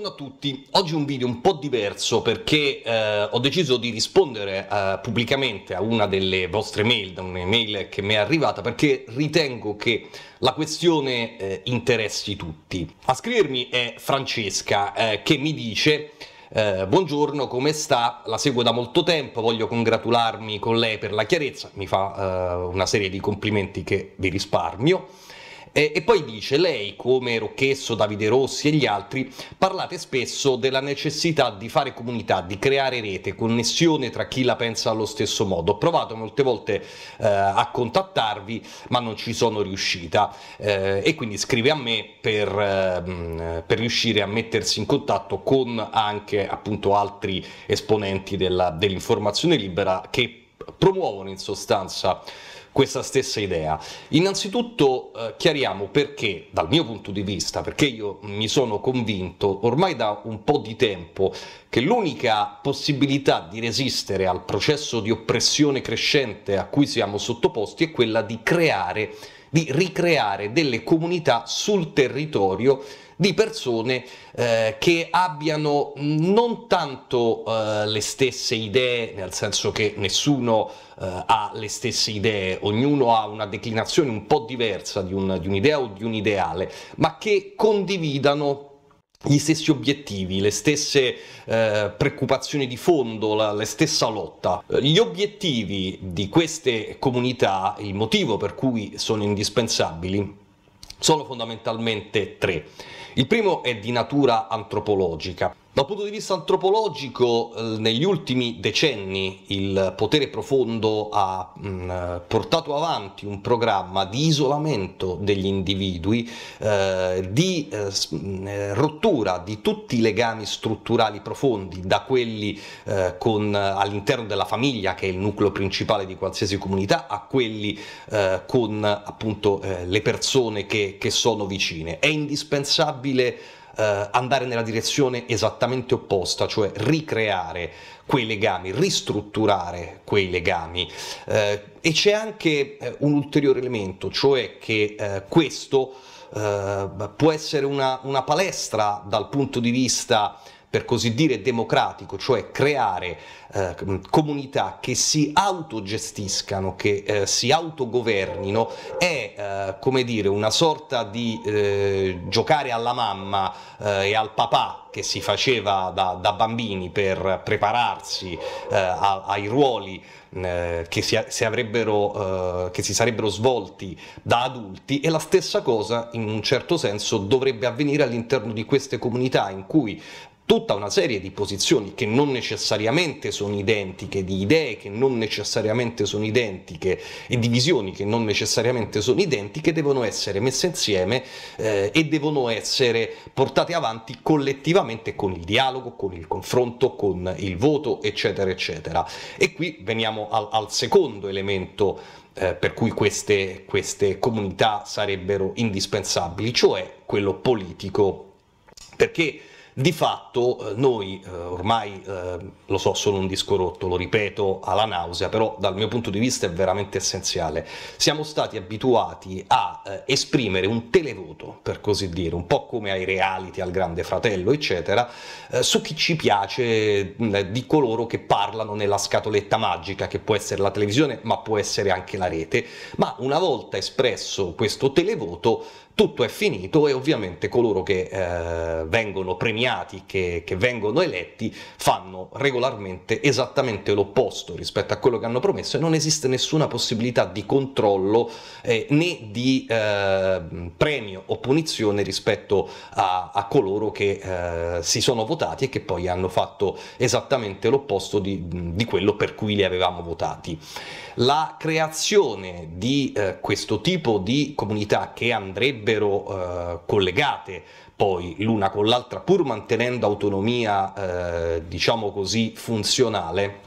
Buongiorno a tutti, oggi un video un po' diverso perché eh, ho deciso di rispondere eh, pubblicamente a una delle vostre mail, da un'email che mi è arrivata perché ritengo che la questione eh, interessi tutti. A scrivermi è Francesca eh, che mi dice eh, buongiorno, come sta? La seguo da molto tempo, voglio congratularmi con lei per la chiarezza, mi fa eh, una serie di complimenti che vi risparmio. Eh, e poi dice, lei come Rocchesso, Davide Rossi e gli altri parlate spesso della necessità di fare comunità, di creare rete, connessione tra chi la pensa allo stesso modo. Ho provato molte volte eh, a contattarvi ma non ci sono riuscita eh, e quindi scrive a me per, ehm, per, riuscire a mettersi in contatto con anche appunto altri esponenti della, dell'informazione libera che promuovono in sostanza questa stessa idea. Innanzitutto eh, chiariamo perché, dal mio punto di vista, perché io mi sono convinto ormai da un po' di tempo che l'unica possibilità di resistere al processo di oppressione crescente a cui siamo sottoposti è quella di creare di ricreare delle comunità sul territorio di persone eh, che abbiano non tanto eh, le stesse idee, nel senso che nessuno eh, ha le stesse idee, ognuno ha una declinazione un po' diversa di, un, di un'idea o di un ideale, ma che condividano gli stessi obiettivi, le stesse eh, preoccupazioni di fondo, la, la, stessa lotta. Eh, gli obiettivi di queste comunità, il motivo per cui sono indispensabili, sono fondamentalmente tre. Il primo è di natura antropologica. Da un punto di vista antropologico, eh, negli ultimi decenni il potere profondo ha mh, mm, portato avanti un programma di isolamento degli individui, eh, di eh, mm, eh, rottura di tutti i legami strutturali profondi, da quelli eh, con, all'interno della famiglia, che è il nucleo principale di qualsiasi comunità, a quelli eh, con appunto le persone che, che sono vicine. È indispensabile eh, andare nella direzione esattamente opposta, cioè ricreare quei legami, ristrutturare quei legami. Eh, e c'è anche eh, un ulteriore elemento, cioè che eh, questo eh, può essere una, una palestra dal punto di vista per così dire, democratico, cioè creare eh, comunità che si autogestiscano, che eh, si autogovernino, è eh, come dire una sorta di eh, giocare alla mamma eh, e al papà che si faceva da, da bambini per prepararsi eh, a, ai ruoli che si, si avrebbero, che si sarebbero svolti da adulti e la stessa cosa in un certo senso dovrebbe avvenire all'interno di queste comunità in cui tutta una serie di posizioni che non necessariamente sono identiche, di idee che non necessariamente sono identiche e di visioni che non necessariamente sono identiche devono essere messe insieme eh, e devono essere portate avanti collettivamente con il dialogo, con il confronto, con il voto, eccetera, eccetera. E qui veniamo al, al secondo elemento eh, per cui queste, queste comunità sarebbero indispensabili, cioè quello politico. Perché di fatto eh, noi eh, ormai, eh, lo so, sono un disco rotto, lo ripeto alla nausea, però dal mio punto di vista è veramente essenziale. Siamo stati abituati a eh, esprimere un televoto, per così dire, un po' come ai reality, al Grande Fratello, eccetera, eh, su chi ci piace mh, eh, di coloro che parlano nella scatoletta magica, che può essere la televisione, ma può essere anche la rete. Ma una volta espresso questo televoto, tutto è finito e ovviamente coloro che eh, vengono premiati, che, che, vengono eletti, fanno regolarmente esattamente l'opposto rispetto a quello che hanno promesso e non esiste nessuna possibilità di controllo eh, né di eh, premio o punizione rispetto a, a coloro che eh, si sono votati e che poi hanno fatto esattamente l'opposto di, di quello per cui li avevamo votati. La creazione di eh, questo tipo di comunità che andrebbe andrebbero eh, collegate poi l'una con l'altra pur mantenendo autonomia eh, diciamo così funzionale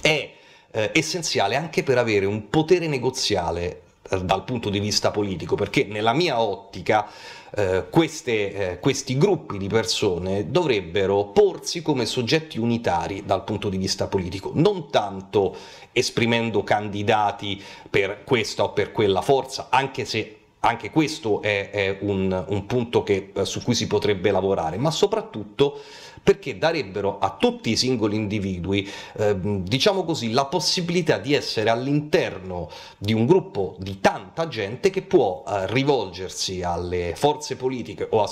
è eh, essenziale anche per avere un potere negoziale eh, dal punto di vista politico, perché nella mia ottica eh, queste, eh, questi gruppi di persone dovrebbero porsi come soggetti unitari dal punto di vista politico, non tanto esprimendo candidati per questa o per quella forza, anche se anche questo è, è un, un, punto che, eh, su cui si potrebbe lavorare, ma soprattutto perché darebbero a tutti i singoli individui, eh, diciamo così, la possibilità di essere all'interno di un gruppo di tanta gente che può eh, rivolgersi alle forze politiche o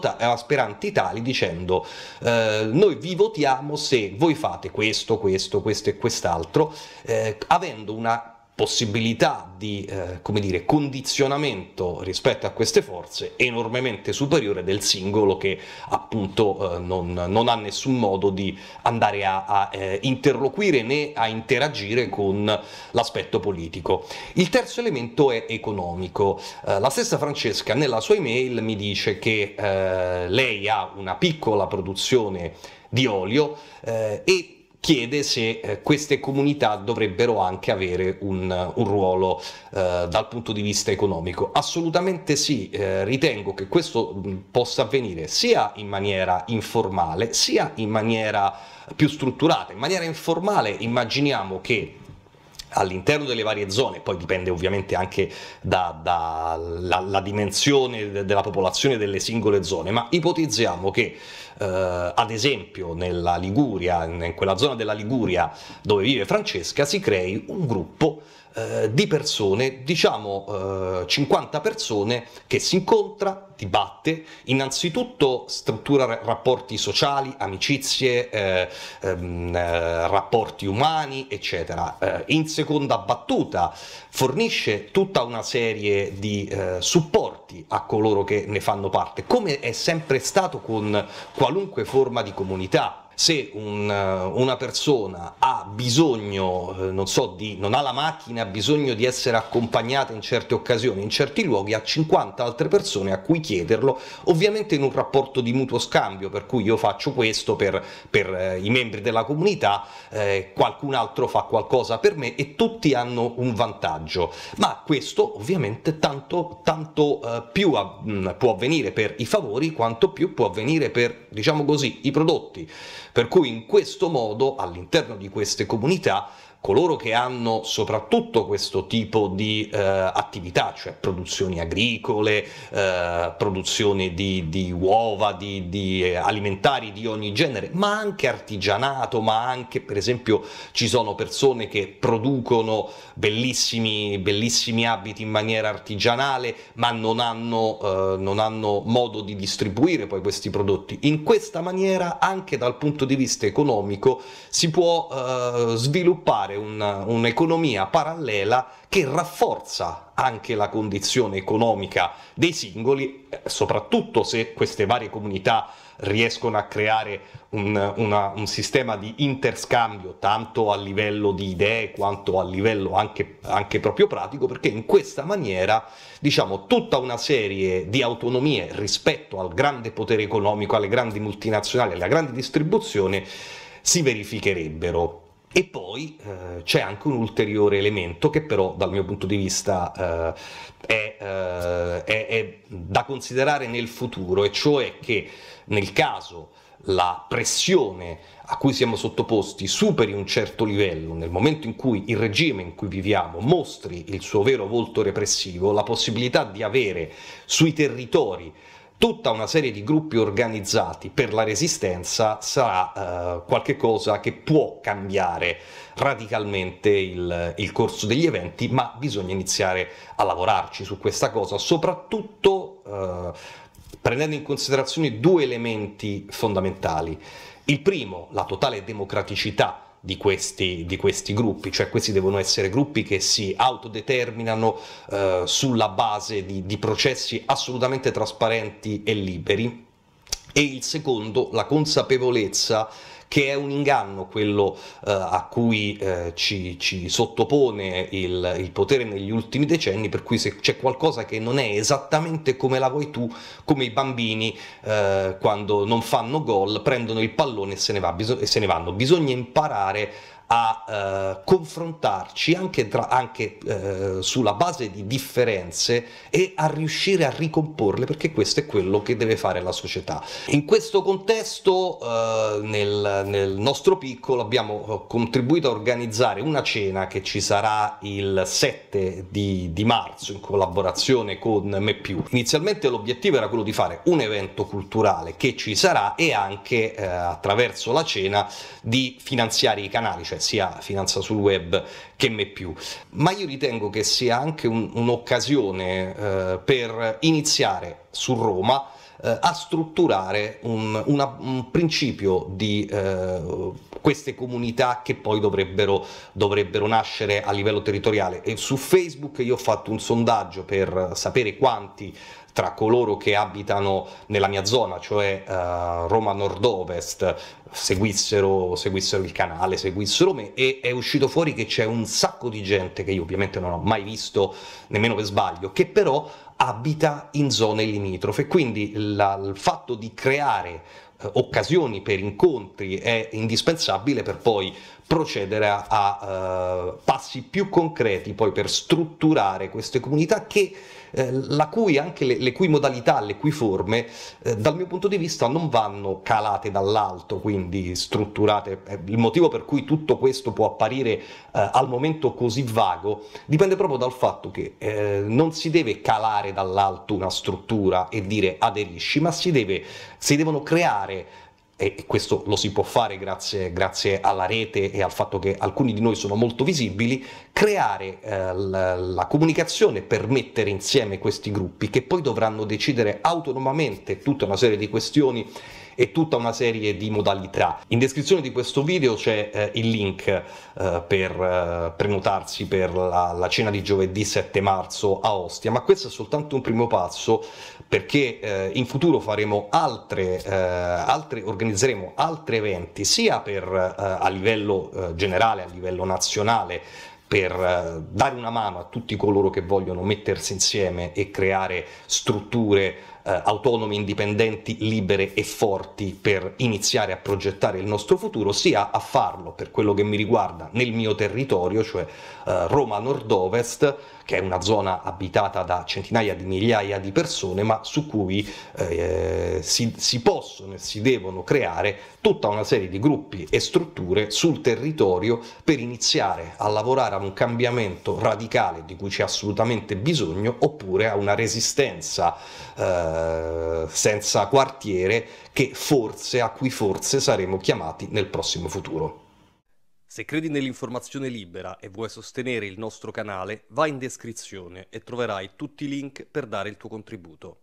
ta eh, aspiranti tali dicendo eh, noi vi votiamo se voi fate questo, questo, questo e quest'altro, eh, avendo una possibilità di eh, come dire, condizionamento rispetto a queste forze enormemente superiore del singolo che appunto eh, non, non, ha nessun modo di andare a, a eh, interloquire né a interagire con l'aspetto politico. Il terzo elemento è economico. Eh, la stessa Francesca nella sua email mi dice che eh, lei ha una piccola produzione di olio eh, e chiede se eh, queste comunità dovrebbero anche avere un, un ruolo eh, dal punto di vista economico. Assolutamente sì, eh, ritengo che questo possa avvenire sia in maniera informale sia in maniera più strutturata. In maniera informale immaginiamo che all'interno delle varie zone, poi dipende ovviamente anche dalla da dimensione della popolazione delle singole zone, ma ipotizziamo che eh, ad esempio nella Liguria, in quella zona della Liguria dove vive Francesca, si crei un gruppo eh, di persone, diciamo 50 eh, persone che si incontra, dibatte, innanzitutto struttura rapporti sociali, amicizie, eh, ehm, eh, rapporti umani, eccetera. Eh, in seconda battuta fornisce tutta una serie di supporti a coloro che ne fanno parte, come è sempre stato con qualunque forma di comunità se un, eh, una persona ha bisogno, eh, non so, di, non ha la macchina, ha bisogno di essere accompagnata in certe occasioni, in certi luoghi, ha 50 altre persone a cui chiederlo, ovviamente in un rapporto di mutuo scambio, per cui io faccio questo per, per eh, i membri della comunità, eh, qualcun altro fa qualcosa per me e tutti hanno un vantaggio, ma questo ovviamente tanto, tanto eh, più a, mh, mm, può avvenire per i favori quanto più può avvenire per, diciamo così, i prodotti per cui in questo modo all'interno di queste comunità coloro che hanno soprattutto questo tipo di eh, attività, cioè produzioni agricole, eh, produzione di, di uova, di, di, eh, alimentari di ogni genere, ma anche artigianato, ma anche per esempio ci sono persone che producono bellissimi, bellissimi abiti in maniera artigianale, ma non hanno, eh, non hanno modo di distribuire poi questi prodotti. In questa maniera, anche dal punto di vista economico, si può eh, sviluppare creare una, un'economia parallela che rafforza anche la condizione economica dei singoli, eh, soprattutto se queste varie comunità riescono a creare un, una, un sistema di interscambio tanto a livello di idee quanto a livello anche, anche proprio pratico, perché in questa maniera diciamo tutta una serie di autonomie rispetto al grande potere economico, alle grandi multinazionali, alla grande distribuzione si verificherebbero. E poi eh, c'è anche un ulteriore elemento che però dal mio punto di vista eh, è, eh, è, è, da considerare nel futuro, e cioè che nel caso la pressione a cui siamo sottoposti superi un certo livello, nel momento in cui il regime in cui viviamo mostri il suo vero volto repressivo, la possibilità di avere sui territori tutta una serie di gruppi organizzati per la resistenza sarà eh, qualcosa che può cambiare radicalmente il, il corso degli eventi, ma bisogna iniziare a lavorarci su questa cosa, soprattutto eh, prendendo in considerazione due elementi fondamentali. Il primo, la totale democraticità di questi, di questi, gruppi, cioè questi devono essere gruppi che si autodeterminano eh, sulla base di, di processi assolutamente trasparenti e liberi. E il secondo, la consapevolezza che è un inganno quello eh, a cui eh, ci, ci, sottopone il, il, potere negli ultimi decenni, per cui se c'è qualcosa che non è esattamente come la vuoi tu, come i bambini eh, quando non fanno gol, prendono il pallone e se ne, va, e se ne vanno. Bisogna imparare a a eh, confrontarci anche, tra, anche eh, sulla base di differenze e a riuscire a ricomporle perché questo è quello che deve fare la società. In questo contesto eh, nel, nel, nostro piccolo abbiamo eh, contribuito a organizzare una cena che ci sarà il 7 di, di marzo in collaborazione con Me Più. Inizialmente l'obiettivo era quello di fare un evento culturale che ci sarà e anche eh, attraverso la cena di finanziare i canali, cioè cioè sia finanza sul web che me più. Ma io ritengo che sia anche un, un'occasione eh, per iniziare su Roma eh, a strutturare un, una, un principio di eh, queste comunità che poi dovrebbero, dovrebbero nascere a livello territoriale. E su Facebook io ho fatto un sondaggio per sapere quanti tra coloro che abitano nella mia zona, cioè uh, Roma Nord-Ovest, seguissero, seguissero il canale, seguissero me e è uscito fuori che c'è un sacco di gente che io ovviamente non ho mai visto, nemmeno per sbaglio, che però abita in zone limitrofe. Quindi la, il fatto di creare eh, occasioni per incontri è indispensabile per poi procedere a, a eh, passi più concreti poi per strutturare queste comunità che eh, la cui, anche le, le, cui modalità, le cui forme, eh, dal mio punto di vista non vanno calate dall'alto, quindi strutturate. Eh, il motivo per cui tutto questo può apparire eh, al momento così vago dipende proprio dal fatto che non si deve calare dall'alto una struttura e dire aderisci, ma si, deve, si devono creare e questo lo si può fare grazie, grazie, alla rete e al fatto che alcuni di noi sono molto visibili, creare eh, la, la, comunicazione per mettere insieme questi gruppi che poi dovranno decidere autonomamente tutta una serie di questioni e tutta una serie di modalità. In descrizione di questo video c'è eh, il link eh, per eh, prenotarsi per la, la, cena di giovedì 7 marzo a Ostia, ma questo è soltanto un primo passo perché eh, in futuro faremo altre, eh, altre, organizzeremo altri eventi sia per, eh, a livello generale, a livello nazionale, per dare una mano a tutti coloro che vogliono mettersi insieme e creare strutture eh, autonomi, indipendenti, libere e forti per iniziare a progettare il nostro futuro, sia a farlo per quello che mi riguarda nel mio territorio, cioè eh, Roma nord-ovest, che è una zona abitata da centinaia di migliaia di persone, ma su cui eh, si, si, possono e si devono creare tutta una serie di gruppi e strutture sul territorio per iniziare a lavorare a un cambiamento radicale di cui c'è assolutamente bisogno, oppure a una resistenza eh, eh, senza quartiere che forse, a cui forse saremo chiamati nel prossimo futuro. Se credi nell'informazione libera e vuoi sostenere il nostro canale, vai in descrizione e troverai tutti i link per dare il tuo contributo.